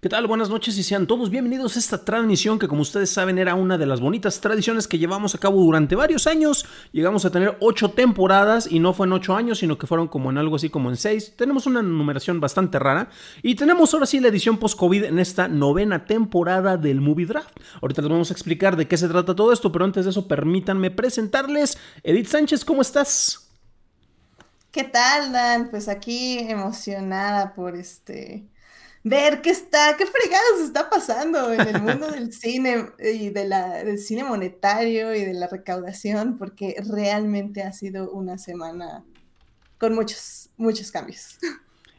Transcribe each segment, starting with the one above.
¿Qué tal? Buenas noches y sean todos bienvenidos a esta transmisión que como ustedes saben era una de las bonitas tradiciones que llevamos a cabo durante varios años. Llegamos a tener ocho temporadas y no fue en ocho años, sino que fueron como en algo así como en seis. Tenemos una numeración bastante rara y tenemos ahora sí la edición post-COVID en esta novena temporada del Movie Draft. Ahorita les vamos a explicar de qué se trata todo esto, pero antes de eso permítanme presentarles. Edith Sánchez, ¿cómo estás? ¿Qué tal, Dan? Pues aquí emocionada por este ver qué está, qué fregados está pasando en el mundo del cine y de la, del cine monetario y de la recaudación, porque realmente ha sido una semana con muchos, muchos cambios.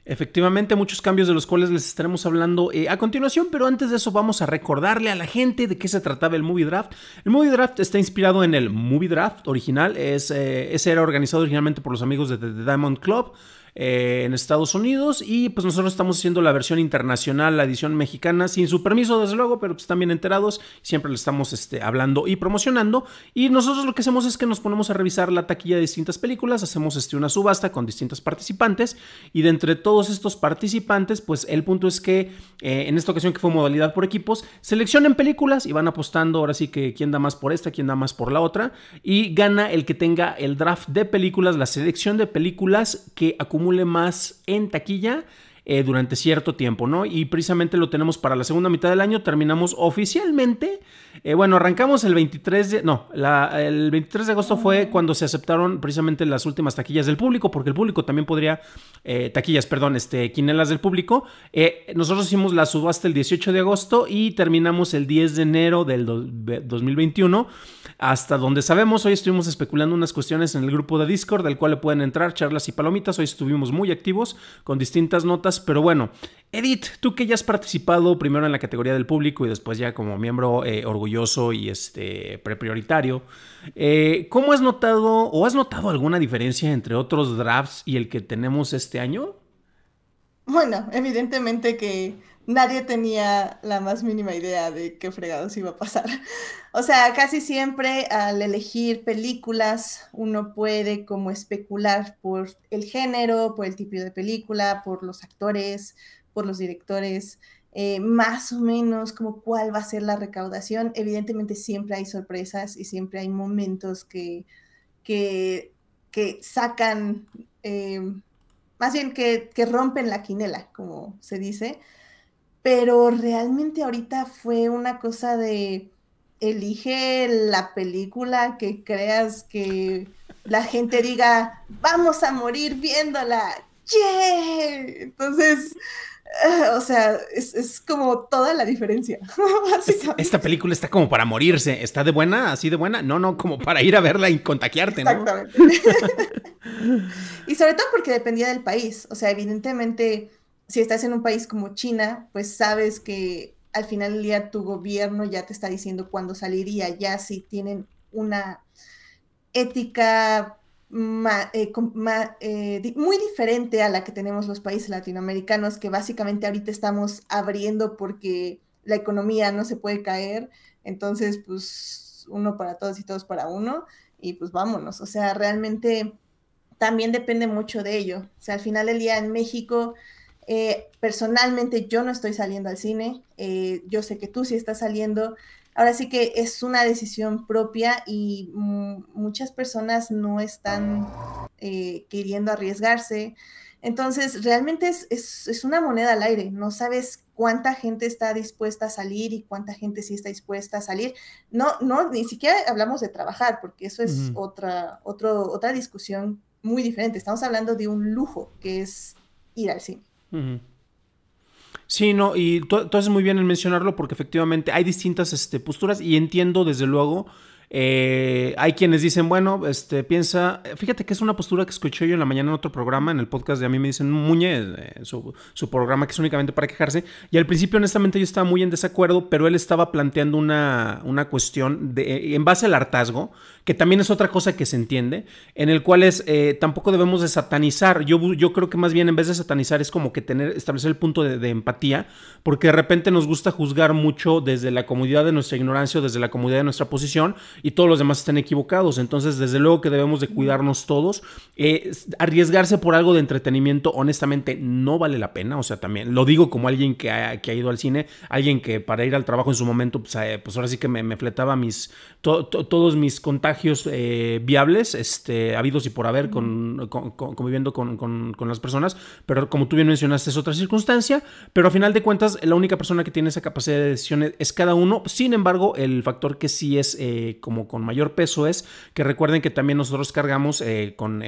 Efectivamente, muchos cambios de los cuales les estaremos hablando eh, a continuación, pero antes de eso vamos a recordarle a la gente de qué se trataba el Movie Draft. El Movie Draft está inspirado en el Movie Draft original, es, eh, ese era organizado originalmente por los amigos de The Diamond Club. Eh, en Estados Unidos y pues nosotros estamos haciendo la versión internacional, la edición mexicana, sin su permiso desde luego, pero pues están bien enterados, siempre le estamos este, hablando y promocionando y nosotros lo que hacemos es que nos ponemos a revisar la taquilla de distintas películas, hacemos este, una subasta con distintos participantes y de entre todos estos participantes, pues el punto es que eh, en esta ocasión que fue modalidad por equipos, seleccionen películas y van apostando ahora sí que quién da más por esta, quién da más por la otra y gana el que tenga el draft de películas, la selección de películas que acumula más en taquilla eh, durante cierto tiempo, ¿no? Y precisamente lo tenemos para la segunda mitad del año, terminamos oficialmente, eh, bueno, arrancamos el 23 de, no, la, el 23 de agosto fue mm. cuando se aceptaron precisamente las últimas taquillas del público, porque el público también podría, eh, taquillas, perdón, este, quinelas del público. nosotros hicimos la subasta el 18 de agosto y terminamos el 10 de enero del 2021, hasta donde sabemos, hoy estuvimos especulando unas cuestiones en el grupo de Discord, del cual le pueden entrar charlas y palomitas, hoy estuvimos muy activos con distintas notas pero bueno. Edith, tú que ya has participado primero en la categoría del público y después ya como miembro eh, orgulloso y este preprioritario, eh, ¿cómo has notado o has notado alguna diferencia entre otros drafts y el que tenemos este año? Bueno, evidentemente que nadie tenía la más mínima idea de qué fregados iba a pasar. O sea, casi siempre al elegir películas uno puede como especular por el género, por el tipo de película, por los actores, por los directores, eh, más o menos como cuál va a ser la recaudación. Evidentemente siempre hay sorpresas y siempre hay momentos que, sacan... Eh, más bien que, que, rompen la quinela, como se dice, pero realmente ahorita fue una cosa de elige la película que creas que la gente diga, vamos a morir viéndola. ¡Yeah! Entonces, ah, o sea, es, como toda la diferencia. esta, película está como para morirse. ¿Está de buena? ¿Así de buena? No, no, como para ir a verla y contagiarte, ¿no? Exactamente. y sobre todo porque dependía del país. O sea, evidentemente si estás en un país como China, pues sabes que al final del día tu gobierno ya te está diciendo cuándo saliría, ya si tienen una ética eh, eh, muy diferente a la que tenemos los países latinoamericanos, que básicamente ahorita estamos abriendo porque la economía no se puede caer, entonces pues uno para todos y todos para uno, y pues vámonos, o sea, realmente también depende mucho de ello, o sea, al final del día en México eh, personalmente yo no estoy saliendo al cine, eh, yo sé que tú sí estás saliendo. Ahora sí que es una decisión propia y muchas personas no están eh, queriendo arriesgarse. Entonces, realmente es, es, es, una moneda al aire. No sabes cuánta gente está dispuesta a salir y cuánta gente sí está dispuesta a salir. No, no, ni siquiera hablamos de trabajar, porque eso es otra, otra discusión muy diferente. Estamos hablando de un lujo que es ir al cine. Sí, no, y tú, haces muy bien en mencionarlo porque efectivamente hay distintas este, posturas y entiendo desde luego. Eh, hay quienes dicen, bueno, este, piensa, fíjate que es una postura que escuché yo en la mañana en otro programa, en el podcast de a mí me dicen Muñe, eh, su, programa que es únicamente para quejarse, y al principio honestamente yo estaba muy en desacuerdo, pero él estaba planteando una, cuestión de, en base al hartazgo, que también es otra cosa que se entiende, en el cual es, eh, tampoco debemos de satanizar, yo, yo creo que más bien en vez de satanizar es como que tener, establecer el punto de, empatía, porque de repente nos gusta juzgar mucho desde la comodidad de nuestra ignorancia desde la comodidad de nuestra posición y todos los demás están equivocados, entonces desde luego que debemos de cuidarnos todos, eh, arriesgarse por algo de entretenimiento honestamente no vale la pena, o sea, también lo digo como alguien que ha, ido al cine, alguien que para ir al trabajo en su momento, pues, eh, pues ahora sí que me, fletaba mis, todos mis contagios, eh, viables, este, habidos y por haber, con, conviviendo con, las personas, pero como tú bien mencionaste es otra circunstancia, pero a final de cuentas la única persona que tiene esa capacidad de decisión es cada uno, sin embargo el factor que sí es eh, como con mayor peso es que recuerden que también nosotros cargamos eh, con,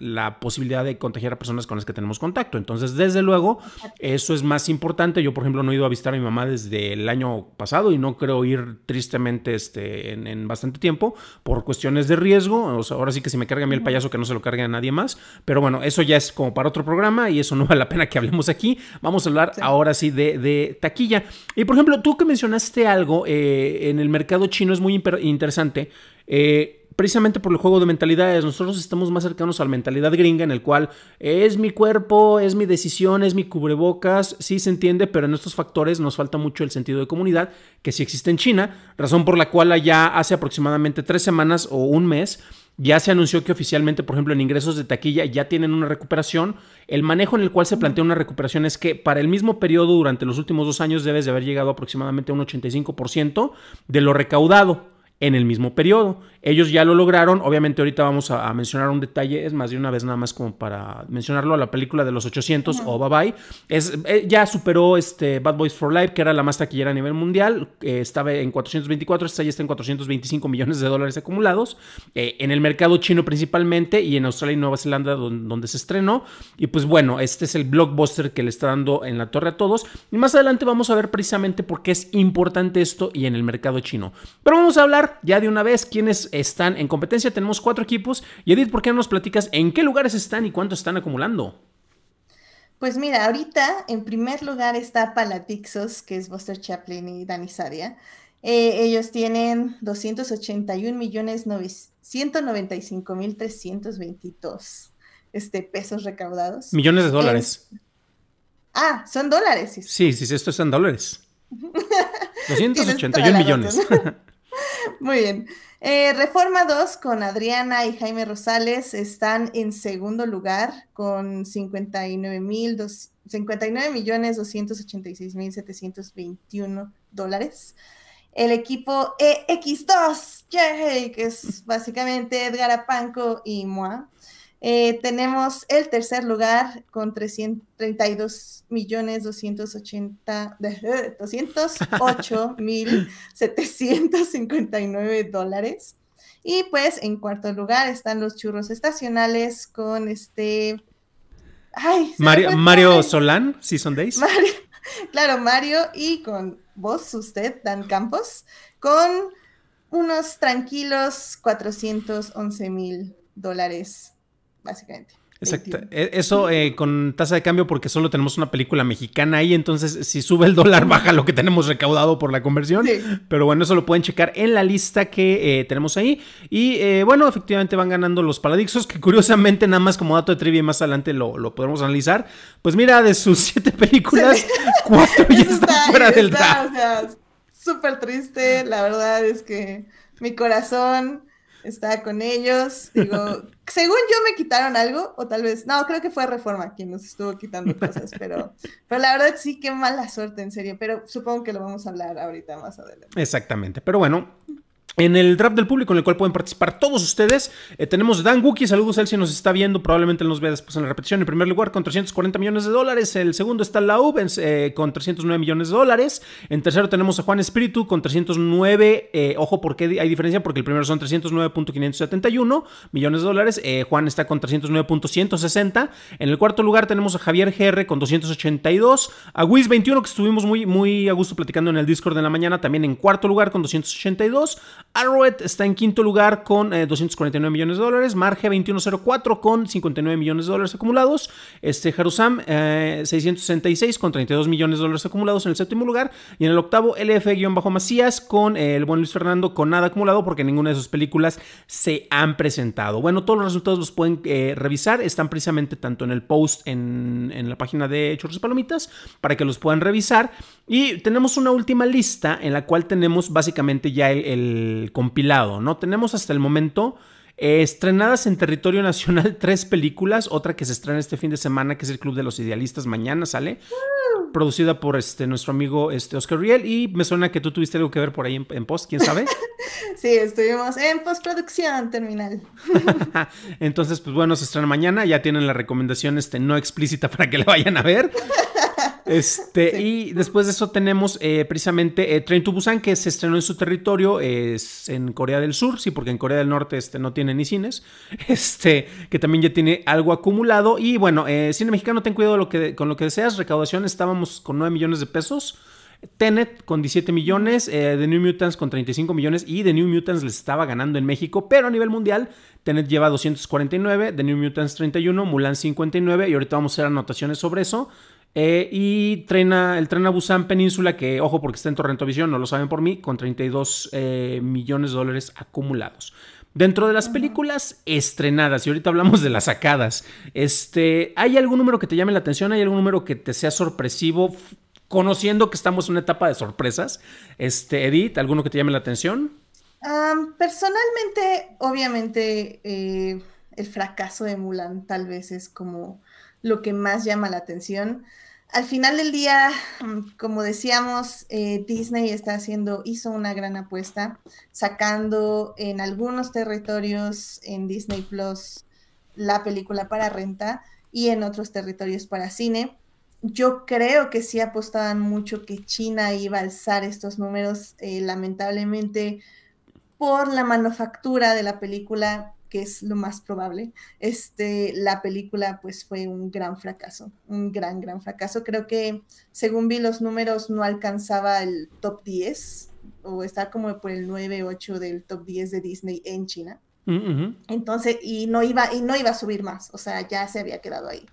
la posibilidad de contagiar a personas con las que tenemos contacto, entonces desde luego eso es más importante, yo por ejemplo no he ido a visitar a mi mamá desde el año pasado y no creo ir tristemente este, en bastante tiempo, por cuestiones de riesgo. ahora sí que si me carga a mí el payaso, que no se lo cargue a nadie más. Pero bueno, eso ya es como para otro programa y eso no vale la pena que hablemos aquí. Vamos a hablar ahora sí de, taquilla. Y por ejemplo, tú que mencionaste algo eh, en el mercado chino es muy interesante. Eh, precisamente por el juego de mentalidades. Nosotros estamos más cercanos a la mentalidad gringa en el cual es mi cuerpo, es mi decisión, es mi cubrebocas, sí se entiende, pero en estos factores nos falta mucho el sentido de comunidad que sí existe en China, razón por la cual allá hace aproximadamente tres semanas o un mes ya se anunció que oficialmente, por ejemplo, en ingresos de taquilla ya tienen una recuperación. El manejo en el cual se plantea una recuperación es que para el mismo periodo durante los últimos dos años debes de haber llegado aproximadamente a un 85% de lo recaudado en el mismo periodo. Ellos ya lo lograron. Obviamente ahorita vamos a, mencionar un detalle, es más de una vez nada más como para mencionarlo, a la película de los 800 o Bye Bye. Es, eh, ya superó este Bad Boys for Life, que era la más taquillera a nivel mundial. Eh, estaba en 424, esta ya está en 425 millones de dólares acumulados. Eh, en el mercado chino principalmente y en Australia y Nueva Zelanda donde, se estrenó. Y pues bueno, este es el blockbuster que le está dando en la torre a todos. Y más adelante vamos a ver precisamente por qué es importante esto y en el mercado chino. Pero vamos a hablar ya de una vez quién es están en competencia? Tenemos cuatro equipos. Y Edith, ¿por qué no nos platicas en qué lugares están y cuánto están acumulando? Pues mira, ahorita en primer lugar está Palatixos, que es Buster Chaplin y Dani Sadia. Eh, ellos tienen 281 millones 195 mil 322 este, pesos recaudados. Millones de dólares. Ah, son dólares. Sí, sí, sí, esto en dólares. 281 millones. Muy bien. Eh, Reforma 2 con Adriana y Jaime Rosales están en segundo lugar con 59.286.721 dólares. El equipo EX2, que es básicamente Edgar Apanco y Moa, eh, tenemos el tercer lugar con 332 millones 280, 208 eh, mil 759 dólares. Y pues en cuarto lugar están los churros estacionales con este... Ay, Mario, Solán, Season Days. claro, Mario y con vos, usted, Dan Campos, con unos tranquilos 411 mil dólares básicamente. Exacto. E-, eso eh, con tasa de cambio porque solo tenemos una película mexicana ahí, entonces si sube el dólar baja lo que tenemos recaudado por la conversión. Pero bueno, eso lo pueden checar en la lista que eh, tenemos ahí. Y eh, bueno, efectivamente van ganando los paradixos, que curiosamente nada más como dato de trivia y más adelante lo, podemos podremos analizar. Pues mira, de sus siete películas, cuatro están fuera del súper triste, la verdad es que mi corazón estaba con ellos. Digo, según yo me quitaron algo, o tal vez, no, creo que fue Reforma quien nos estuvo quitando cosas, pero, pero la verdad sí, qué mala suerte, en serio. Pero supongo que lo vamos a hablar ahorita más adelante. Exactamente. Pero bueno, en el draft del público en el cual pueden participar todos ustedes, eh, tenemos Dan Wookie, saludos a él si nos está viendo, probablemente él nos vea después en la repetición. En primer lugar con 340 millones de dólares, el segundo está la UB eh, con 309 millones de dólares, en tercero tenemos a Juan Espíritu con 309, eh, ojo porque hay diferencia porque el primero son 309.571 millones de dólares, Juan está con 309.160, en el cuarto lugar tenemos a Javier GR con 282, a Wiz 21 que estuvimos muy, muy a gusto platicando en el Discord en la mañana, también en cuarto lugar con 282, Arrowhead está en quinto lugar con 249 eh, millones de dólares. Marge 2104 con 59 millones de dólares acumulados. Este Harusam 666 eh, con 32 millones de dólares acumulados en el séptimo lugar. Y en el octavo, LF-Macías con eh, el buen Luis Fernando con nada acumulado porque ninguna de sus películas se han presentado. Bueno, todos los resultados los pueden revisar. Están precisamente tanto en el post en, la página de Chorros Palomitas para que los puedan revisar. Y tenemos una última lista en la cual tenemos básicamente ya el compilado, ¿no? Tenemos hasta el momento eh, estrenadas en territorio nacional tres películas, otra que se estrena este fin de semana, que es el Club de los Idealistas, mañana sale, producida por este, nuestro amigo este, Oscar Riel, y me suena que tú tuviste algo que ver por ahí en, post, quién sabe. sí, estuvimos en postproducción terminal. Entonces, pues bueno, se estrena mañana, ya tienen la recomendación este, no explícita para que la vayan a ver. Este, y después de eso tenemos eh, precisamente eh, Train to Busan, que se estrenó en su territorio, es en Corea del Sur, sí, porque en Corea del Norte este, no tiene ni cines, este, que también ya tiene algo acumulado. Y bueno, eh, cine mexicano, ten cuidado lo que, con lo que deseas. Recaudación, estábamos con 9 millones de pesos. Tenet con 17 millones, The New Mutants con 35 millones y The New Mutants les estaba ganando en México, pero a nivel mundial Tenet lleva 249, The New Mutants 31, Mulan 59 y ahorita vamos a hacer anotaciones sobre eso. Eh, y el tren a Busan Península, que ojo porque está en Torrentovisión, no lo saben por mí, con 32 eh, millones de dólares acumulados. Dentro de las películas estrenadas, y ahorita hablamos de las sacadas, este, ¿hay algún número que te llame la atención? ¿Hay algún número que te sea sorpresivo? Conociendo que estamos en una etapa de sorpresas, este, Edith, ¿alguno que te llame la atención? personalmente, obviamente, eh, el fracaso de Mulan tal vez es como lo que más llama la atención. Al final del día, mm, como decíamos, eh, Disney está haciendo, hizo una gran apuesta, sacando en algunos territorios en Disney Plus la película para renta y en otros territorios para cine. Yo creo que sí apostaban mucho que China iba a alzar estos números, eh, lamentablemente por la manufactura de la película que es lo más probable, este, la película pues fue un gran fracaso, un gran, gran fracaso. Creo que según vi los números no alcanzaba el top 10 o está como por el 9, 8 del top 10 de Disney en China. Mm, Entonces, y no, iba, y no iba a subir más, o sea, ya se había quedado ahí.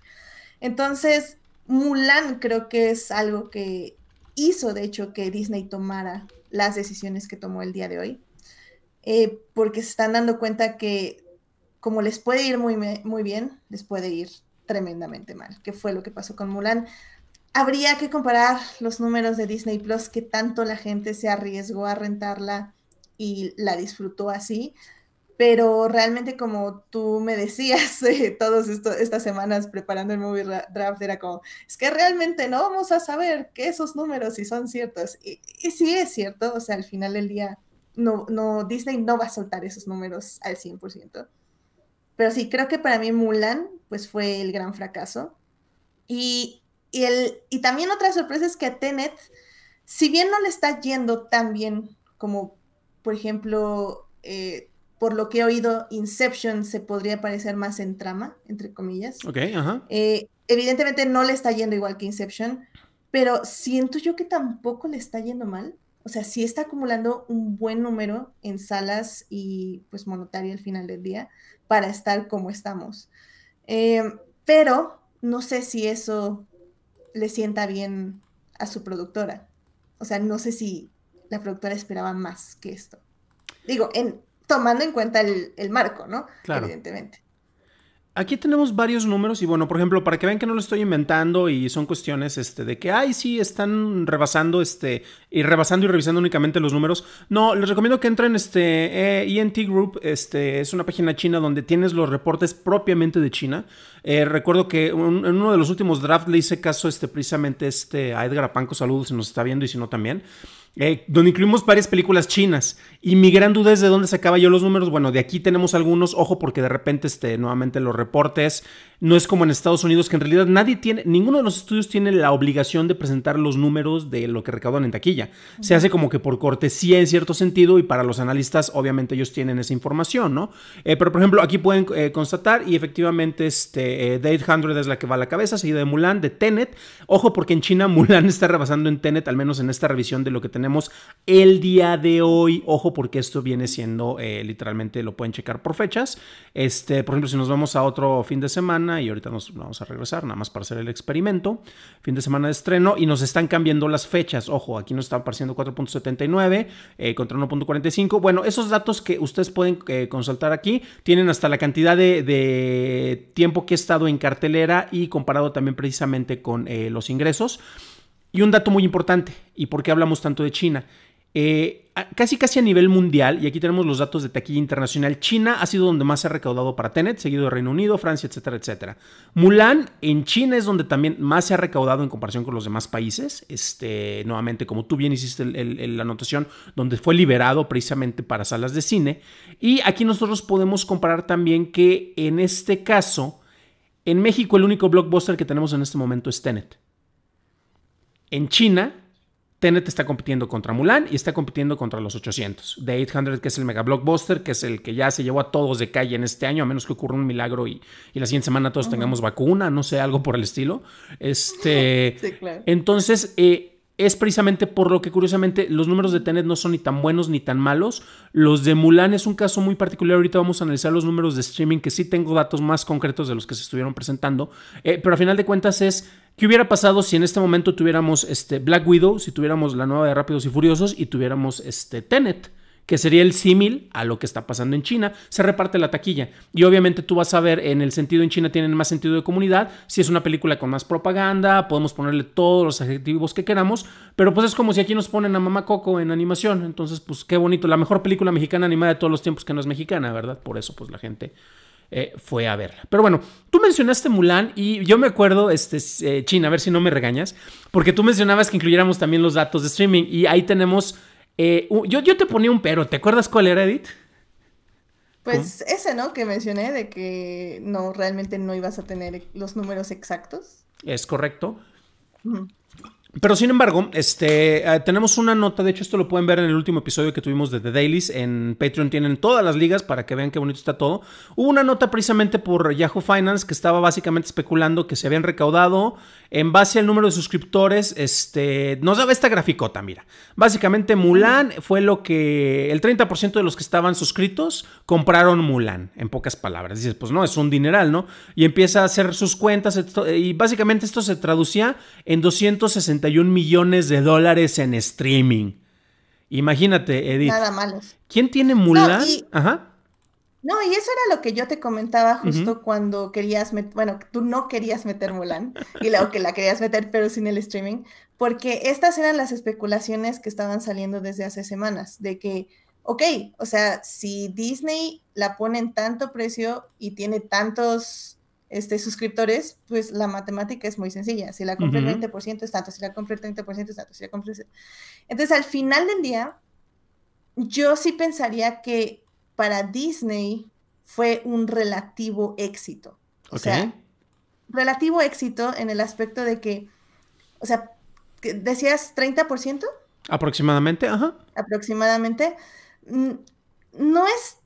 Entonces, Mulan creo que es algo que hizo, de hecho, que Disney tomara las decisiones que tomó el día de hoy, eh, porque se están dando cuenta que como les puede ir muy, muy bien, les puede ir tremendamente mal, que fue lo que pasó con Mulan. Habría que comparar los números de Disney Plus, que tanto la gente se arriesgó a rentarla y la disfrutó así, pero realmente como tú me decías eh, todas estas semanas preparando el movie draft, era como, es que realmente no vamos a saber que esos números si son ciertos. Y, si sí es cierto, o sea, al final del día, no, no, Disney no va a soltar esos números al 100%. Pero sí, creo que para mí Mulan, pues fue el gran fracaso. Y, el, y también otra sorpresa es que Tenet, si bien no le está yendo tan bien como, por ejemplo, eh, por lo que he oído, Inception se podría parecer más en trama, entre comillas. Ok, eh, evidentemente no le está yendo igual que Inception, pero siento yo que tampoco le está yendo mal o sea, sí está acumulando un buen número en salas y pues monetaria al final del día para estar como estamos. Em, pero no sé si eso le sienta bien a su productora. O sea, no sé si la productora esperaba más que esto. Digo, en, tomando en cuenta el, el marco, ¿no? Claro. Evidentemente. Aquí tenemos varios números y bueno, por ejemplo, para que vean que no lo estoy inventando y son cuestiones este, de que, ay, sí, están rebasando este, y rebasando y revisando únicamente los números. No, les recomiendo que entren este ENT eh, e Group, este, es una página china donde tienes los reportes propiamente de China. Eh, recuerdo que en uno de los últimos drafts le hice caso este, precisamente este, a Edgar Apanco, saludos si nos está viendo y si no también. Eh, donde incluimos varias películas chinas. Y mi gran duda es de dónde sacaba yo los números. Bueno, de aquí tenemos algunos, ojo, porque de repente, este, nuevamente los reportes, no es como en Estados Unidos, que en realidad nadie tiene, ninguno de los estudios tiene la obligación de presentar los números de lo que recaudan en taquilla. Se hace como que por cortesía en cierto sentido y para los analistas, obviamente ellos tienen esa información, ¿no? Eh, pero, por ejemplo, aquí pueden eh, constatar y efectivamente, este, Date Hundred es la que va a la cabeza, seguida de Mulan, de Tenet. Ojo, porque en China Mulan está rebasando en Tenet, al menos en esta revisión de lo que tenemos tenemos el día de hoy. Ojo, porque esto viene siendo eh, literalmente lo pueden checar por fechas. Este, por ejemplo, si nos vamos a otro fin de semana y ahorita nos vamos a regresar, nada más para hacer el experimento. Fin de semana de estreno y nos están cambiando las fechas. Ojo, aquí nos está apareciendo 4.79 contra 1.45. Bueno, esos datos que ustedes pueden eh, consultar aquí tienen hasta la cantidad de, de, tiempo que he estado en cartelera y comparado también precisamente con eh, los ingresos. Y un dato muy importante, ¿y por qué hablamos tanto de China? Eh, casi casi a nivel mundial, y aquí tenemos los datos de taquilla internacional, China ha sido donde más se ha recaudado para Tenet, seguido de Reino Unido, Francia, etcétera, etcétera. Mulan en China es donde también más se ha recaudado en comparación con los demás países. Este, nuevamente, como tú bien hiciste la anotación, donde fue liberado precisamente para salas de cine. Y aquí nosotros podemos comparar también que en este caso, en México el único blockbuster que tenemos en este momento es Tenet en China, Tenet está compitiendo contra Mulan y está compitiendo contra los 800. The 800, que es el mega blockbuster, que es el que ya se llevó a todos de calle en este año, a menos que ocurra un milagro y, la siguiente semana todos tengamos vacuna, no sé, algo por el estilo. Este, Entonces, eh, es precisamente por lo que curiosamente los números de Tenet no son ni tan buenos ni tan malos. Los de Mulan es un caso muy particular. Ahorita vamos a analizar los números de streaming, que sí tengo datos más concretos de los que se estuvieron presentando. Eh, pero a final de cuentas es ¿Qué hubiera pasado si en este momento tuviéramos este Black Widow, si tuviéramos la nueva de Rápidos y Furiosos y tuviéramos este Tenet? que sería el símil a lo que está pasando en China, se reparte la taquilla. Y obviamente tú vas a ver, en el sentido en China tienen más sentido de comunidad, si es una película con más propaganda, podemos ponerle todos los adjetivos que queramos, pero pues es como si aquí nos ponen a Mamá Coco en animación, entonces pues qué bonito, la mejor película mexicana animada de todos los tiempos que no es mexicana, ¿verdad? Por eso pues la gente eh, fue a verla. Pero bueno, tú mencionaste Mulan y yo me acuerdo, este, eh, Chin, a ver si no me regañas, porque tú mencionabas que incluyéramos también los datos de streaming y ahí tenemos... Eh, yo, yo te ponía un pero, ¿te acuerdas cuál era, Edith? Pues ese, ¿no? Que mencioné de que no, realmente no ibas a tener los números exactos. Es correcto. Pero sin embargo, este, eh, tenemos una nota, de hecho esto lo pueden ver en el último episodio que tuvimos de The Dailies, en Patreon tienen todas las ligas para que vean qué bonito está todo. Hubo una nota precisamente por Yahoo Finance que estaba básicamente especulando que se habían recaudado en base al número de suscriptores, este, nos daba esta graficota, mira. Básicamente Mulan fue lo que el 30% de los que estaban suscritos compraron Mulan, en pocas palabras. Dices, pues no, es un dineral, ¿no? Y empieza a hacer sus cuentas y básicamente esto se traducía en 261 millones de dólares en streaming. Imagínate, Edith. Nada malo. ¿Quién tiene Mulan? Ajá. No, y eso era lo que yo te comentaba justo cuando querías meter, bueno, tú no querías meter Mulan y luego que la querías meter pero sin el streaming, porque estas eran las especulaciones que estaban saliendo desde hace semanas, de que, ok, o sea, si Disney la pone en tanto precio y tiene tantos este, suscriptores, pues la matemática es muy sencilla, si la compré el 20% es tanto, si la compré el 30% es tanto, si la Entonces, al final del día, yo sí pensaría que para Disney fue un relativo éxito. O sea, relativo éxito en el aspecto de que, o sea, decías 30%. Aproximadamente, ajá. Aproximadamente. Mm, no es,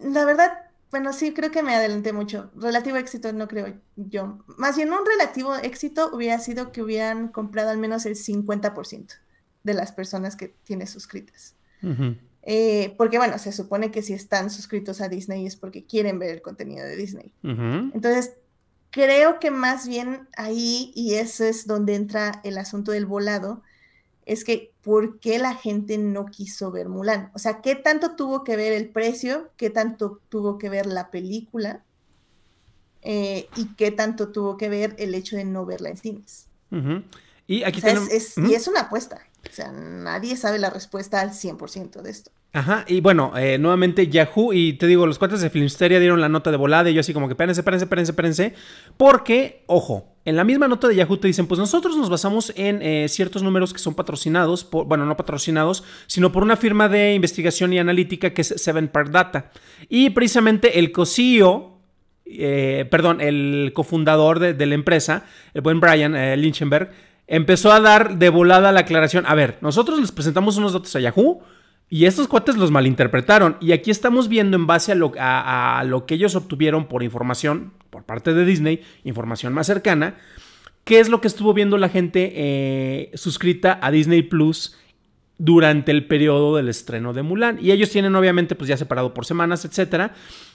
la verdad, bueno, sí, creo que me adelanté mucho. Relativo éxito no creo yo. Más bien un relativo éxito hubiera sido que hubieran comprado al menos el 50% de las personas que tiene suscritas. Eh, porque bueno, se supone que si están suscritos a Disney es porque quieren ver el contenido de Disney. Entonces, creo que más bien ahí, y eso es donde entra el asunto del volado, es que ¿por qué la gente no quiso ver Mulan? O sea, ¿qué tanto tuvo que ver el precio? ¿Qué tanto tuvo que ver la película? Eh, ¿Y qué tanto tuvo que ver el hecho de no verla en cines? Y aquí está. Y es una apuesta. O sea, nadie sabe la respuesta al 100% de esto. Ajá, y bueno, eh, nuevamente Yahoo, y te digo, los cuates de Filmsteria dieron la nota de volada, y yo así como que, espérense, espérense, espérense, espérense, porque, ojo, en la misma nota de Yahoo te dicen, pues nosotros nos basamos en eh, ciertos números que son patrocinados, por, bueno, no patrocinados, sino por una firma de investigación y analítica que es Seven Park Data. Y precisamente el cosío, e eh, perdón, el cofundador de, la empresa, el buen Brian Lynchenberg empezó a dar de volada la aclaración. A ver, nosotros les presentamos unos datos a Yahoo y estos cuates los malinterpretaron. Y aquí estamos viendo en base a lo, que ellos obtuvieron por información, por parte de Disney, información más cercana, qué es lo que estuvo viendo la gente eh, suscrita a Disney Plus durante el periodo del estreno de Mulan. Y ellos tienen obviamente pues ya separado por semanas, etcétera.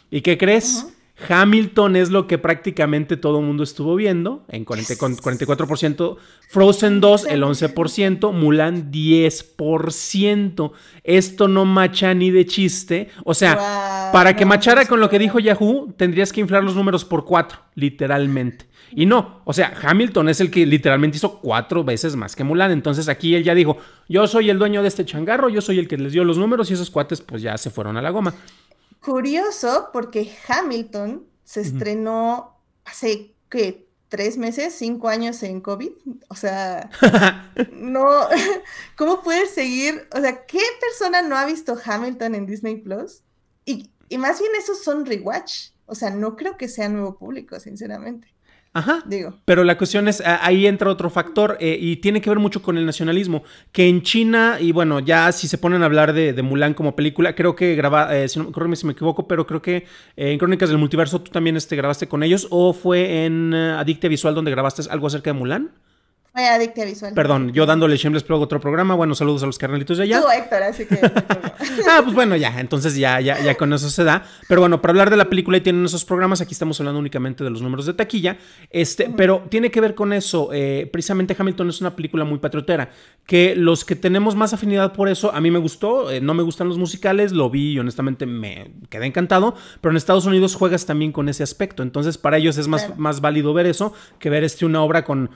¿Y qué crees? Hamilton es lo que prácticamente todo el mundo estuvo viendo, en 44%, Frozen 2 el 11%, Mulan 10%. Esto no macha ni de chiste. O sea, para que machara pues con lo que dijo Yahoo, tendrías que inflar los números por 4, literalmente. Y no, o sea, Hamilton es el que literalmente hizo cuatro veces más que Mulan. Entonces aquí él ya dijo, yo soy el dueño de este changarro, yo soy el que les dio los números y esos cuates pues ya se fueron a la goma. Curioso porque Hamilton se estrenó hace, que ¿Tres meses? ¿Cinco años en COVID? O sea, no, ¿cómo puedes seguir? O sea, ¿qué persona no ha visto Hamilton en Disney Plus? Y, y más bien esos son rewatch. O sea, no creo que sea nuevo público, sinceramente. Ajá. Digo. Pero la cuestión es, ahí entra otro factor eh, y tiene que ver mucho con el nacionalismo, que en China, y bueno, ya si se ponen a hablar de, Mulan como película, creo que graba, eh, si no, me equivoco, pero creo que eh, en Crónicas del Multiverso tú también este, grabaste con ellos o fue en Adicte Visual donde grabaste algo acerca de Mulan adicta visual. Perdón, yo dándole Shameless Plug otro programa. Bueno, saludos a los carnalitos de allá. Tú, Héctor, así que. Pues, ah, pues bueno, ya. Entonces ya, ya, ya con eso se da. Pero bueno, para hablar de la película y tienen esos programas, aquí estamos hablando únicamente de los números de taquilla. Este, pero tiene que ver con eso. Eh, precisamente Hamilton es una película muy patriotera. Que los que tenemos más afinidad por eso, a mí me gustó. Eh, no me gustan los musicales, lo vi y honestamente me quedé encantado. Pero en Estados Unidos juegas también con ese aspecto. Entonces, para ellos es más, más válido ver eso que ver este una obra con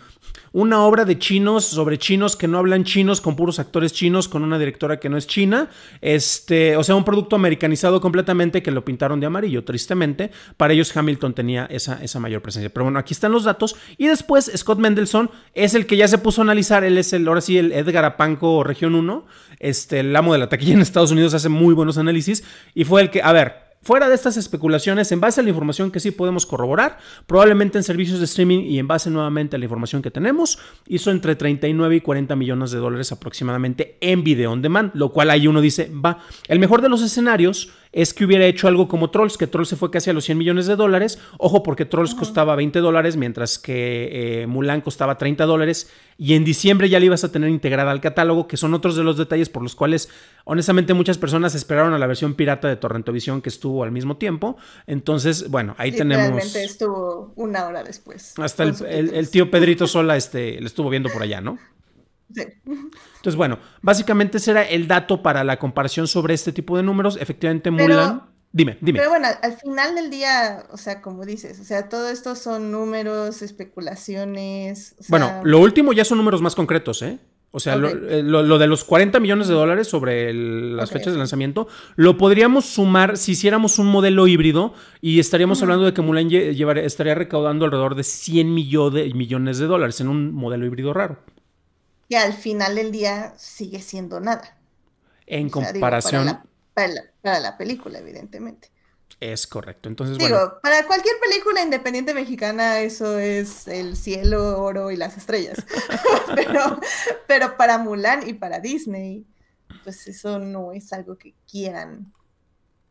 una obra obra de chinos sobre chinos que no hablan chinos, con puros actores chinos, con una directora que no es china. Este, o sea, un producto americanizado completamente que lo pintaron de amarillo, tristemente. Para ellos Hamilton tenía esa, mayor presencia. Pero bueno, aquí están los datos. Y después Scott Mendelssohn es el que ya se puso a analizar. Él es el, ahora sí, el Edgar Apanco Región 1, este, el amo de la taquilla en Estados Unidos, hace muy buenos análisis. Y fue el que, a ver, Fuera de estas especulaciones, en base a la información que sí podemos corroborar, probablemente en servicios de streaming y en base nuevamente a la información que tenemos, hizo entre 39 y 40 millones de dólares aproximadamente en video on demand, lo cual ahí uno dice, va, el mejor de los escenarios es que hubiera hecho algo como Trolls, que Trolls se fue casi a los 100 millones de dólares. Ojo, porque Trolls costaba 20 dólares, mientras que eh, Mulan costaba 30 dólares. Y en diciembre ya le ibas a tener integrada al catálogo, que son otros de los detalles por los cuales, honestamente, muchas personas esperaron a la versión pirata de Torrentovisión que estuvo al mismo tiempo. Entonces, bueno, ahí tenemos. estuvo una hora después. Hasta el, el, tío Pedrito Sola este, le estuvo viendo por allá, ¿no? Entonces, bueno, básicamente ese era el dato para la comparación sobre este tipo de números. Efectivamente, Mulan. Dime, dime. Pero bueno, al final del día, o sea, como dices, o sea, todo esto son números, especulaciones. Bueno, lo último ya son números más concretos, ¿eh? O sea, lo, eh, de los 40 millones de dólares sobre las fechas de lanzamiento, lo podríamos sumar si hiciéramos un modelo híbrido y estaríamos hablando de que Mulan llevar, estaría recaudando alrededor de 100 millones de dólares en un modelo híbrido raro que al final del día sigue siendo nada. En comparación. a para, la, película, evidentemente. Es correcto. Entonces, digo, para cualquier película independiente mexicana, eso es el cielo, oro y las estrellas. pero, pero para Mulan y para Disney, pues eso no es algo que quieran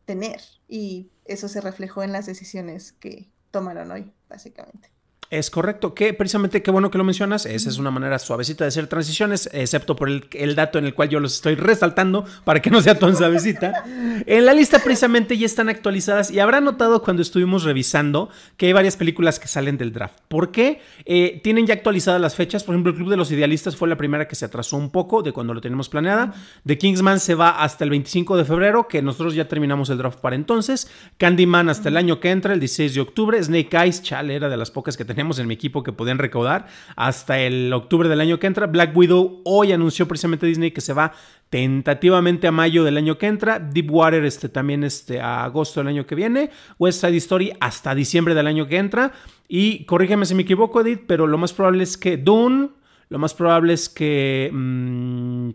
tener. Y eso se reflejó en las decisiones que tomaron hoy, básicamente. Es correcto, que precisamente qué bueno que lo mencionas, esa es una manera suavecita de hacer transiciones, excepto por el, dato en el cual yo los estoy resaltando para que no sea tan suavecita. en la lista precisamente ya están actualizadas y habrá notado cuando estuvimos revisando que hay varias películas que salen del draft. ¿Por qué? Eh, tienen ya actualizadas las fechas, por ejemplo, el Club de los Idealistas fue la primera que se atrasó un poco de cuando lo tenemos planeada. The Kingsman se va hasta el 25 de febrero, que nosotros ya terminamos el draft para entonces. Candyman hasta el año que entra, el 16 de octubre. Snake Eyes, chale, era de las pocas que tenía tenemos en mi equipo que podían recaudar hasta el octubre del año que entra. Black Widow hoy anunció precisamente Disney que se va tentativamente a mayo del año que entra, Deepwater este, también este, a agosto del año que viene, West Side Story hasta diciembre del año que entra y corrígeme si me equivoco Edith, pero lo más probable es que Dune, lo más probable es que mm,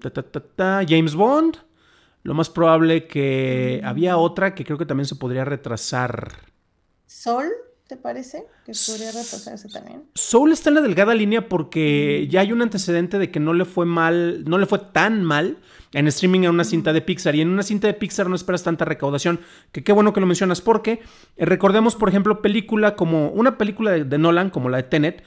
James Bond, lo más probable que había otra que creo que también se podría retrasar. Sol. ¿Te parece que podría repasarse también? Soul está en la delgada línea porque mm. ya hay un antecedente de que no le fue mal, no le fue tan mal en streaming en una mm. cinta de Pixar. Y en una cinta de Pixar no esperas tanta recaudación, que qué bueno que lo mencionas porque eh, recordemos, por ejemplo, película como una película de, Nolan, como la de Tenet,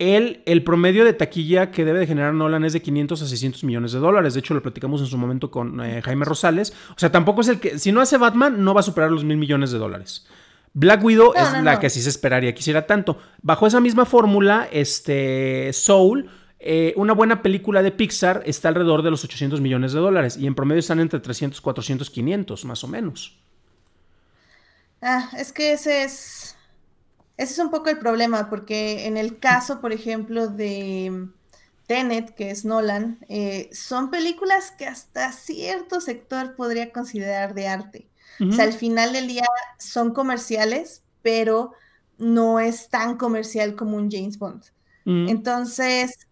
el, el promedio de taquilla que debe de generar Nolan es de 500 a 600 millones de dólares. De hecho, lo platicamos en su momento con eh, Jaime Rosales. O sea, tampoco es el que, si no hace Batman, no va a superar los mil millones de dólares. Black Widow es la que sí se esperaría, quisiera tanto. Bajo esa misma fórmula, este Soul, eh, una buena película de Pixar está alrededor de los 800 millones de dólares y en promedio están entre 300, 400, 500, más o menos. Ah, es que ese es, ese es un poco el problema, porque en el caso, por ejemplo, de Tenet, que es Nolan, eh, son películas que hasta cierto sector podría considerar de arte. O sea, al final del día son comerciales, pero no es tan comercial como un James Bond. Mm. Entonces,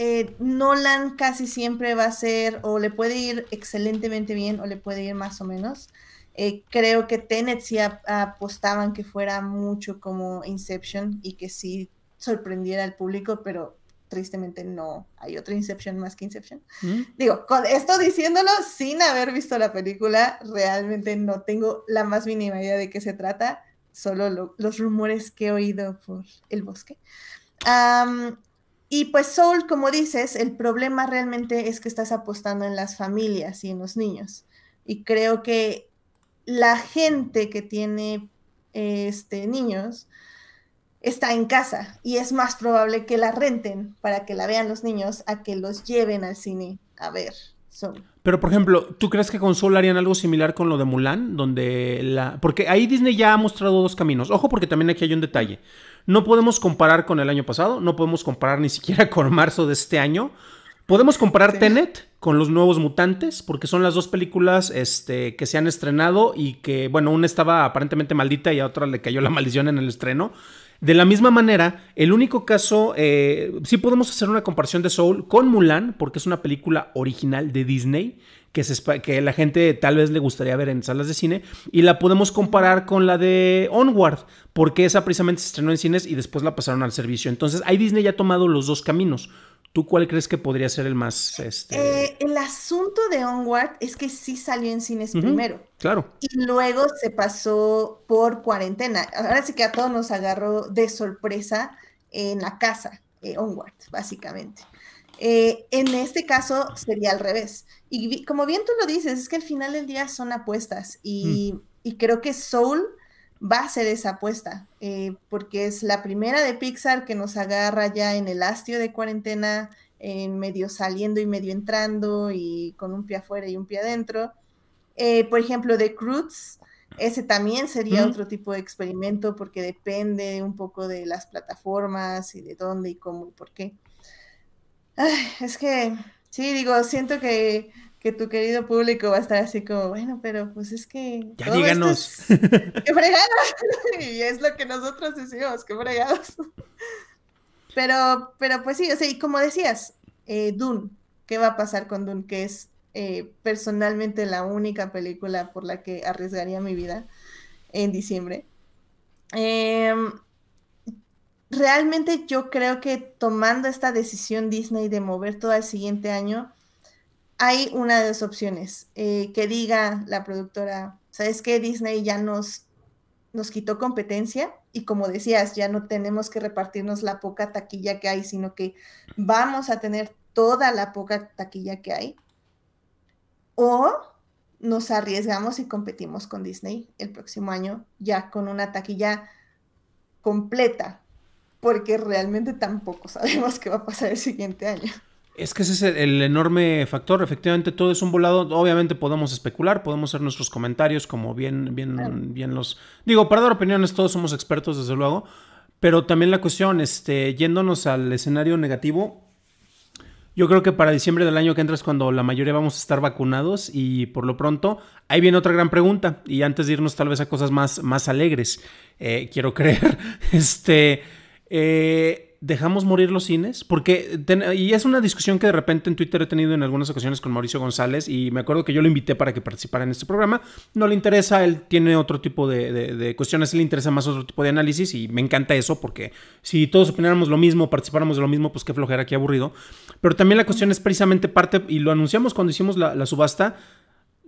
eh, Nolan casi siempre va a ser, o le puede ir excelentemente bien, o le puede ir más o menos. Eh, creo que Tenet sí apostaban que fuera mucho como Inception y que sí sorprendiera al público, pero tristemente no hay otra Inception más que Inception. Mm. Digo, con esto diciéndolo sin haber visto la película, realmente no tengo la más mínima idea de qué se trata, solo los rumores que he oído por el bosque. y pues Soul, como dices, el problema realmente es que estás apostando en las familias y en los niños. Y creo que la gente que tiene este, niños, está en casa y es más probable que la renten para que la vean los niños a que los lleven al cine a ver. Pero por ejemplo, ¿tú crees que con Sol harían algo similar con lo de Mulan? Donde la. Porque ahí Disney ya ha mostrado dos caminos. Ojo, porque también aquí hay un detalle. No podemos comparar con el año pasado, no podemos comparar ni siquiera con marzo de este año. Podemos comparar Tenet con Los Nuevos Mutantes, porque son las dos películas este, que se han estrenado y que, bueno, una estaba aparentemente maldita y a otra le cayó la maldición en el estreno. De la misma manera, el único caso, eh, sí podemos hacer una comparación de Soul con Mulan, porque es una película original de Disney, que, que la gente tal vez le gustaría ver en salas de cine, y la podemos comparar con la de Onward, porque esa precisamente se estrenó en cines y después la pasaron al servicio. Entonces, ahí Disney ya ha tomado los dos caminos. ¿Tú cuál crees que podría ser el más... Este... Eh, el asunto de Onward es que sí salió en cines primero. Claro. Y luego se pasó por cuarentena. Ahora sí que a todos nos agarró de sorpresa en la casa, eh, Onward, básicamente. Eh, en este caso sería al revés. Y como bien tú lo dices, es que al final del día son apuestas. Y, mm. y creo que Soul va a ser esa apuesta, eh, porque es la primera de Pixar que nos agarra ya en el hastio de cuarentena, en medio saliendo y medio entrando y con un pie afuera y un pie adentro. Eh, por ejemplo, de Cruz, ese también sería otro tipo de experimento porque depende un poco de las plataformas y de dónde y cómo y por qué. es que, sí, digo, siento que tu querido público va a estar así como, bueno, pero pues es que. Ya díganos. fregados! y es lo que nosotros decimos, ¡qué fregados! pero, pero pues sí, o sea, y como decías, eh, Dune, ¿qué va a pasar con Dune? Que es eh, personalmente la única película por la que arriesgaría mi vida en diciembre. Em, realmente yo creo que tomando esta decisión Disney de mover todo al siguiente año, hay una de las opciones, eh, que diga la productora, ¿sabes qué? Disney ya nos, nos quitó competencia y como decías, ya no tenemos que repartirnos la poca taquilla que hay, sino que vamos a tener toda la poca taquilla que hay. O nos arriesgamos y competimos con Disney el próximo año ya con una taquilla completa, porque realmente tampoco sabemos qué va a pasar el siguiente año. Es que ese es el enorme factor. Efectivamente, todo es un volado. Obviamente podemos especular, podemos hacer nuestros comentarios, como bien, bien, bien los. Digo, para dar opiniones, todos somos expertos, desde luego. Pero también la cuestión, este, yéndonos al escenario negativo, yo creo que para diciembre del año que entra es cuando la mayoría vamos a estar vacunados y por lo pronto, ahí viene otra gran pregunta y antes de irnos tal vez a cosas más, más alegres, eh, quiero creer, este, eh, dejamos morir los cines, porque, y es una discusión que de repente en Twitter he tenido en algunas ocasiones con Mauricio González, y me acuerdo que yo lo invité para que participara en este programa, no le interesa, él tiene otro tipo de, cuestiones, le interesa más otro tipo de análisis, y me encanta eso, porque si todos opináramos lo mismo, participáramos de lo mismo, pues qué flojera, qué aburrido, pero también la cuestión es precisamente parte, y lo anunciamos cuando hicimos la, la subasta,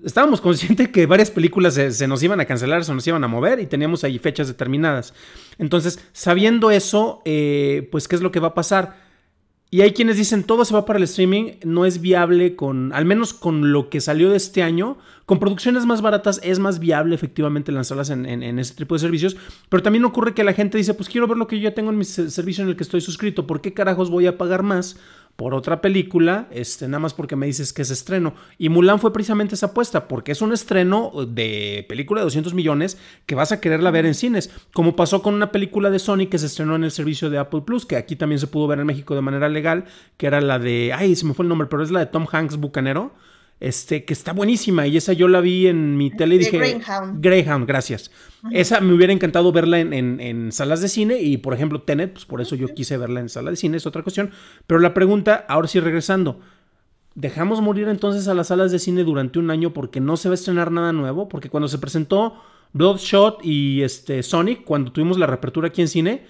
estábamos conscientes que varias películas se, nos iban a cancelar, se nos iban a mover y teníamos ahí fechas determinadas. Entonces, sabiendo eso, eh, pues, ¿qué es lo que va a pasar? Y hay quienes dicen, todo se va para el streaming, no es viable con, al menos con lo que salió de este año, con producciones más baratas es más viable efectivamente lanzarlas en, este en tipo de servicios, pero también ocurre que la gente dice, pues quiero ver lo que yo ya tengo en mi servicio en el que estoy suscrito, ¿por qué carajos voy a pagar más? por otra película, este, nada más porque me dices que es estreno. Y Mulan fue precisamente esa apuesta, porque es un estreno de película de 200 millones que vas a quererla ver en cines, como pasó con una película de Sony que se estrenó en el servicio de Apple Plus, que aquí también se pudo ver en México de manera legal, que era la de, ay, se me fue el nombre, pero es la de Tom Hanks Bucanero este, que está buenísima y esa yo la vi en mi tele y dije... Greyhound. gracias. Esa me hubiera encantado verla en, salas de cine y, por ejemplo, Tenet, pues por eso yo quise verla en sala de cine, es otra cuestión. Pero la pregunta, ahora sí regresando, ¿dejamos morir entonces a las salas de cine durante un año porque no se va a estrenar nada nuevo? Porque cuando se presentó Bloodshot y este, Sonic, cuando tuvimos la reapertura aquí en cine,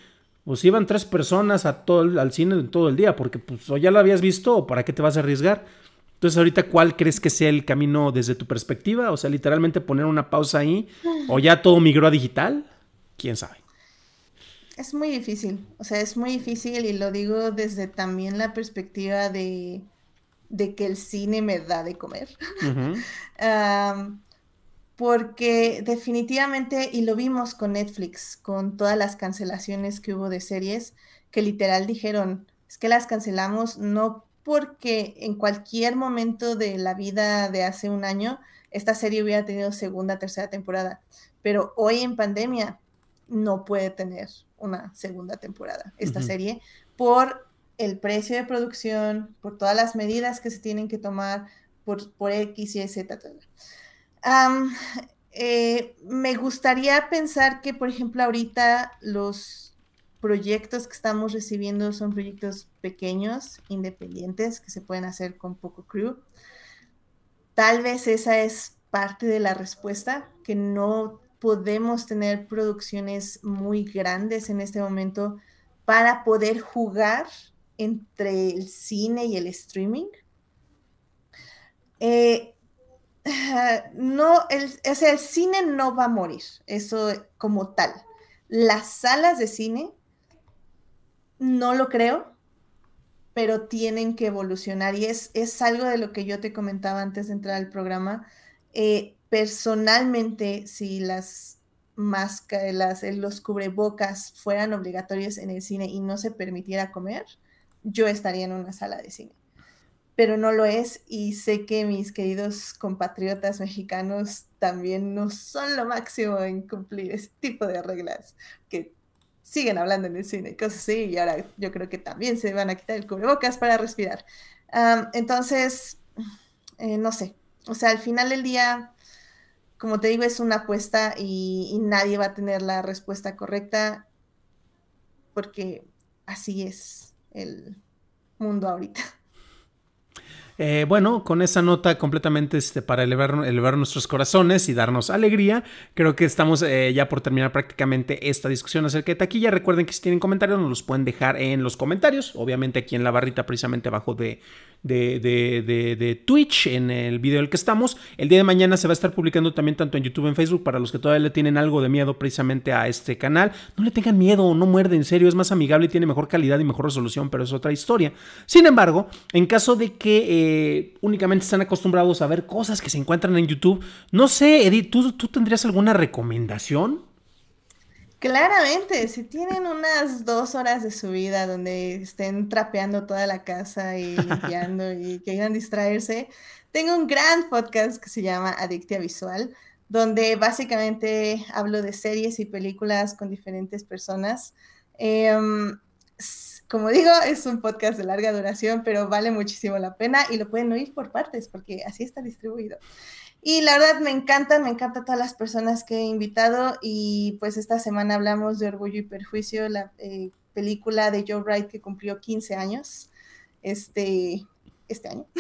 pues iban tres personas a todo, al cine todo el día porque pues o ya la habías visto o para qué te vas a arriesgar. Entonces, ahorita, ¿cuál crees que sea el camino desde tu perspectiva? O sea, literalmente poner una pausa ahí, o ya todo migró a digital, quién sabe. Es muy difícil, o sea, es muy difícil y lo digo desde también la perspectiva de, que el cine me da de comer. porque definitivamente, y lo vimos con Netflix, con todas las cancelaciones que hubo de series, que literal dijeron, es que las cancelamos no porque en cualquier momento de la vida de hace un año, esta serie hubiera tenido segunda, tercera temporada, pero hoy en pandemia no puede tener una segunda temporada esta serie por el precio de producción, por todas las medidas que se tienen que tomar, por, por X, Y, Z. Eh, me gustaría pensar que, por ejemplo, ahorita los, proyectos que estamos recibiendo son proyectos pequeños, independientes, que se pueden hacer con poco crew. Tal vez esa es parte de la respuesta, que no podemos tener producciones muy grandes en este momento para poder jugar entre el cine y el streaming. Eh, no, el, o sea, el cine no va a morir, eso como tal. Las salas de cine no lo creo, pero tienen que evolucionar y es, es algo de lo que yo te comentaba antes de entrar al programa. Eh, personalmente, si las máscaras, eh, los cubrebocas fueran obligatorios en el cine y no se permitiera comer, yo estaría en una sala de cine. Pero no lo es y sé que mis queridos compatriotas mexicanos también no son lo máximo en cumplir ese tipo de reglas que siguen hablando en el cine cosas así, y ahora yo creo que también se van a quitar el cubrebocas para respirar. entonces, eh, no sé, o sea, al final del día, como te digo, es una apuesta y nadie va a tener la respuesta correcta porque así es el mundo ahorita. Eh, bueno, con esa nota completamente este, para elevar, nuestros corazones y darnos alegría, creo que estamos eh, ya por terminar prácticamente esta discusión acerca de taquilla. Recuerden que si tienen comentarios nos los pueden dejar en los comentarios, obviamente aquí en la barrita precisamente abajo de de, de, de, Twitch, en el video en el que estamos. El día de mañana se va a estar publicando también tanto en YouTube, en Facebook, para los que todavía le tienen algo de miedo precisamente a este canal. No le tengan miedo, no muerde, en serio, es más amigable y tiene mejor calidad y mejor resolución, pero es otra historia. Sin embargo, en caso de que eh, únicamente están acostumbrados a ver cosas que se encuentran en YouTube, no sé, Edith, tú tendrías alguna recomendación? Claramente, si tienen unas dos horas de su vida donde estén trapeando toda la casa y limpiando y quieran distraerse, tengo un gran podcast que se llama Adictia Visual, donde básicamente hablo de series y películas con diferentes personas. Em, como digo, es un podcast de larga duración, pero vale muchísimo la pena y lo pueden oír por partes porque así está distribuido. Y la verdad me encantan, me encantan todas las personas que he invitado y pues esta semana hablamos de Orgullo y Perjuicio, la eh, película de Joe Wright que cumplió 15 años este, este año.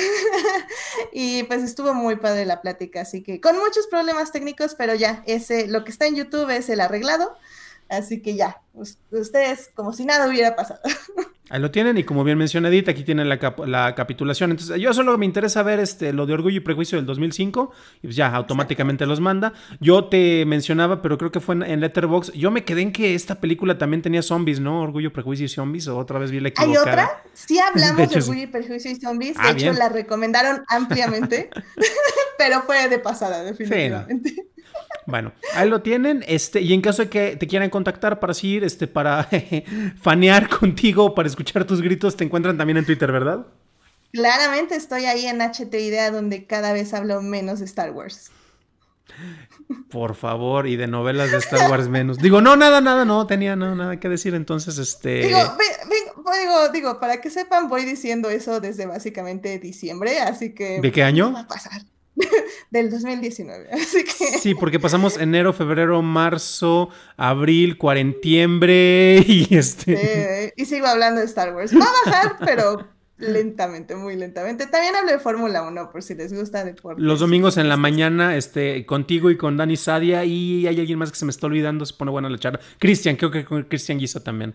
y pues estuvo muy padre la plática, así que con muchos problemas técnicos, pero ya, ese, lo que está en YouTube es el arreglado, así que ya, ustedes como si nada hubiera pasado. Ahí lo tienen y como bien Edith aquí tienen la, la, capitulación. Entonces, yo solo me interesa ver este, lo de Orgullo y Prejuicio del 2005 y pues ya automáticamente los manda. Yo te mencionaba, pero creo que fue en, Letterbox. Letterboxd, yo me quedé en que esta película también tenía zombies, ¿no? Orgullo, Prejuicio y Zombies, o otra vez vi la equivocada. ¿Hay otra? Sí hablamos de, Orgullo y Prejuicio y Zombies, de ah, hecho la recomendaron ampliamente, pero fue de pasada definitivamente. Bueno, ahí lo tienen. Este, y en caso de que te quieran contactar para seguir, este, para fanear contigo, para escuchar tus gritos, te encuentran también en Twitter, ¿verdad? Claramente estoy ahí en HT Idea, donde cada vez hablo menos de Star Wars. Por favor, y de novelas de Star Wars menos. Digo, no, nada, nada, no, tenía nada que decir. Entonces, este. Digo, digo, digo, para que sepan, voy diciendo eso desde básicamente diciembre, así que. ¿De qué año? a pasar. del 2019. Así que... Sí, porque pasamos enero, febrero, marzo, abril, cuarentiembre y este... Eh, y sigo hablando de Star Wars. Va a bajar, pero lentamente, muy lentamente. También hablo de Fórmula 1 por si les gusta Los domingos en la mañana, este, contigo y con Dani Sadia y hay alguien más que se me está olvidando, se pone buena la charla. Cristian, creo que con Cristian Guisa también.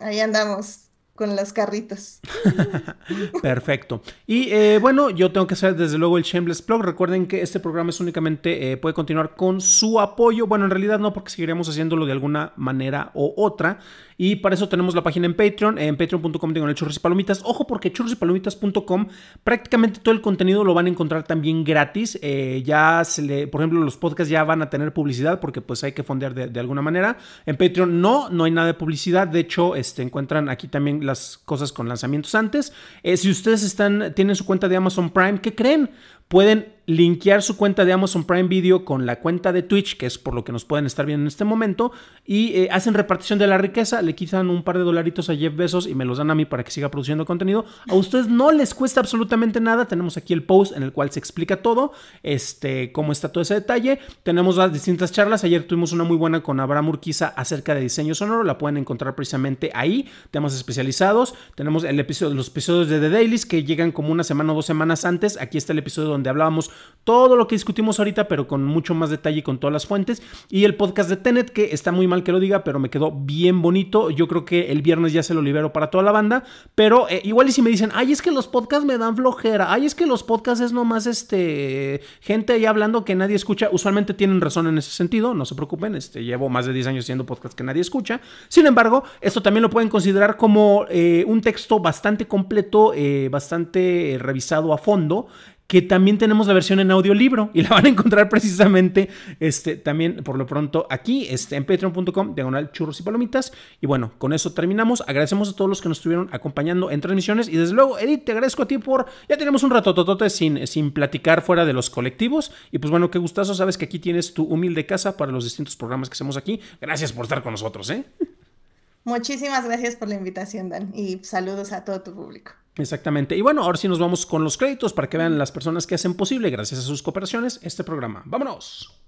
Ahí andamos con las carritas. Perfecto. Y eh, bueno, yo tengo que hacer desde luego el Shameless Plug. Recuerden que este programa es únicamente, eh, puede continuar con su apoyo. Bueno, en realidad no, porque seguiremos haciéndolo de alguna manera o otra. Y para eso tenemos la página en Patreon, en patreon.com el churros y palomitas. Ojo porque churrosypalomitas.com prácticamente todo el contenido lo van a encontrar también gratis. Eh, ya se le, por ejemplo, los podcasts ya van a tener publicidad porque pues hay que fondear de, alguna manera. En Patreon no, no hay nada de publicidad. De hecho, este, encuentran aquí también las cosas con lanzamientos antes. Eh, si ustedes están, tienen su cuenta de Amazon Prime, ¿qué creen? pueden linkear su cuenta de Amazon Prime Video con la cuenta de Twitch, que es por lo que nos pueden estar viendo en este momento, y eh, hacen repartición de la riqueza, le quitan un par de dolaritos a Jeff Bezos y me los dan a mí para que siga produciendo contenido. A ustedes no les cuesta absolutamente nada, tenemos aquí el post en el cual se explica todo, este, cómo está todo ese detalle, tenemos las distintas charlas, ayer tuvimos una muy buena con Abraham Urquiza acerca de diseño sonoro, la pueden encontrar precisamente ahí, temas especializados, tenemos el episodio, los episodios de The Dailies que llegan como una semana o dos semanas antes, aquí está el episodio donde hablábamos todo lo que discutimos ahorita, pero con mucho más detalle y con todas las fuentes. Y el podcast de Tenet, que está muy mal que lo diga, pero me quedó bien bonito. Yo creo que el viernes ya se lo libero para toda la banda. Pero eh, igual y si me dicen, ay, es que los podcasts me dan flojera. Ay, es que los podcasts es nomás este gente ahí hablando que nadie escucha. Usualmente tienen razón en ese sentido, no se preocupen. Este, llevo más de 10 años haciendo podcasts que nadie escucha. Sin embargo, esto también lo pueden considerar como eh, un texto bastante completo, eh, bastante revisado a fondo que también tenemos la versión en audiolibro y la van a encontrar precisamente este, también por lo pronto aquí este, en patreon.com, diagonal churros y palomitas. Y bueno, con eso terminamos. Agradecemos a todos los que nos estuvieron acompañando en transmisiones y desde luego, Edith, te agradezco a ti por, ya tenemos un ratototote sin, sin platicar fuera de los colectivos y pues bueno, qué gustazo, sabes que aquí tienes tu humilde casa para los distintos programas que hacemos aquí. Gracias por estar con nosotros, ¿eh? Muchísimas gracias por la invitación, Dan, y saludos a todo tu público. Exactamente. Y bueno, ahora sí nos vamos con los créditos para que vean las personas que hacen posible, gracias a sus cooperaciones, este programa. ¡Vámonos!